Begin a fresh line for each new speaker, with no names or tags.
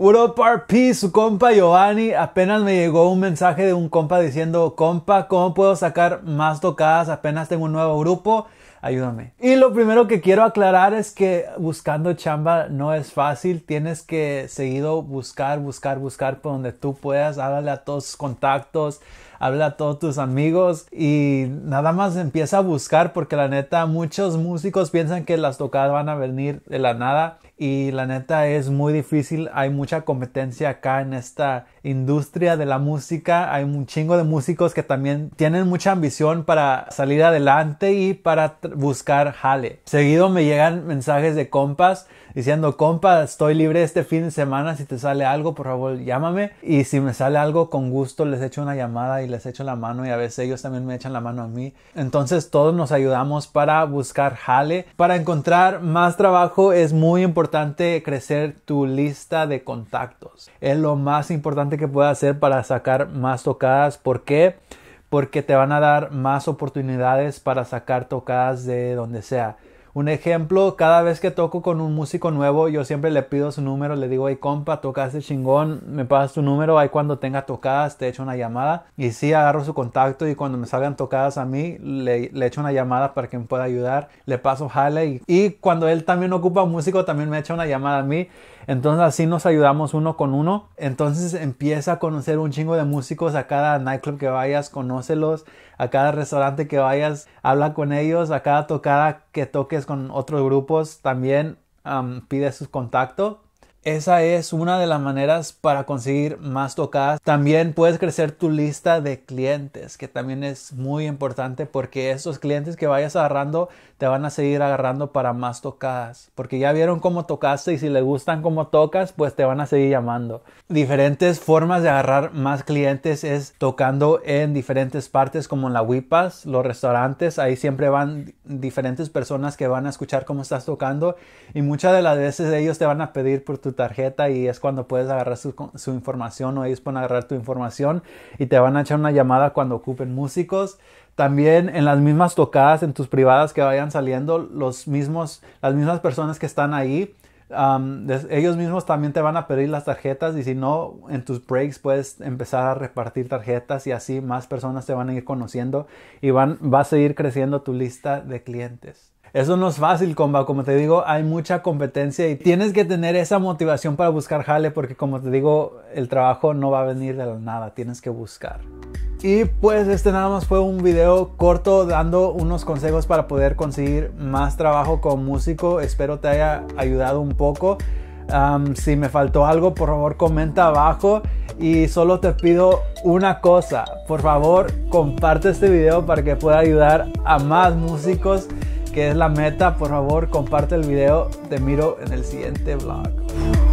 Europa RP, su compa Giovanni, apenas me llegó un mensaje de un compa diciendo, compa, ¿cómo puedo sacar más tocadas? Apenas tengo un nuevo grupo, ayúdame. Y lo primero que quiero aclarar es que buscando chamba no es fácil, tienes que seguido buscar, buscar, buscar por donde tú puedas, háblale a todos tus contactos, habla a todos tus amigos y nada más empieza a buscar porque la neta muchos músicos piensan que las tocadas van a venir de la nada y la neta es muy difícil, hay mucha competencia acá en esta industria de la música, hay un chingo de músicos que también tienen mucha ambición para salir adelante y para buscar jale. Seguido me llegan mensajes de compas diciendo, compa, estoy libre este fin de semana, si te sale algo, por favor, llámame. Y si me sale algo, con gusto les echo una llamada y les echo la mano y a veces ellos también me echan la mano a mí. Entonces todos nos ayudamos para buscar jale. Para encontrar más trabajo es muy importante crecer tu lista de contactos. Es lo más importante que puedes hacer para sacar más tocadas. ¿Por qué? Porque te van a dar más oportunidades para sacar tocadas de donde sea. Un ejemplo, cada vez que toco con un músico nuevo, yo siempre le pido su número, le digo, hey compa, tocaste chingón, me pasas tu número, ahí cuando tenga tocadas te echo una llamada. Y sí, agarro su contacto y cuando me salgan tocadas a mí, le, echo una llamada para que me pueda ayudar, le paso jale y, y cuando él también ocupa músico, también me echa una llamada a mí. Entonces así nos ayudamos uno con uno. Entonces empieza a conocer un chingo de músicos a cada nightclub que vayas, conócelos, a cada restaurante que vayas, habla con ellos, a cada tocada que toques con otros grupos, también pide su contacto esa es una de las maneras para conseguir más tocadas. También puedes crecer tu lista de clientes, que también es muy importante porque esos clientes que vayas agarrando te van a seguir agarrando para más tocadas. Porque ya vieron cómo tocaste y si le gustan cómo tocas, pues te van a seguir llamando. Diferentes formas de agarrar más clientes es tocando en diferentes partes como en la WIPAS, los restaurantes. Ahí siempre van diferentes personas que van a escuchar cómo estás tocando y muchas de las veces ellos te van a pedir por tu tarjeta y es cuando puedes agarrar su, información o ellos pueden agarrar tu información y te van a echar una llamada cuando ocupen músicos. También en las mismas tocadas, en tus privadas que vayan saliendo, los mismos, las mismas personas que están ahí, ellos mismos también te van a pedir las tarjetas y si no, en tus breaks puedes empezar a repartir tarjetas y así más personas te van a ir conociendo y van, va a seguir creciendo tu lista de clientes. Eso no es fácil, comba. Como te digo, hay mucha competencia y tienes que tener esa motivación para buscar jale porque como te digo, el trabajo no va a venir de la nada, tienes que buscar. Y pues este nada más fue un video corto dando unos consejos para poder conseguir más trabajo como músico. Espero te haya ayudado un poco. si me faltó algo, por favor comenta abajo. Y solo te pido una cosa. Por favor, comparte este video para que pueda ayudar a más músicos que es la meta, por favor comparte el video. Te miro en el siguiente vlog.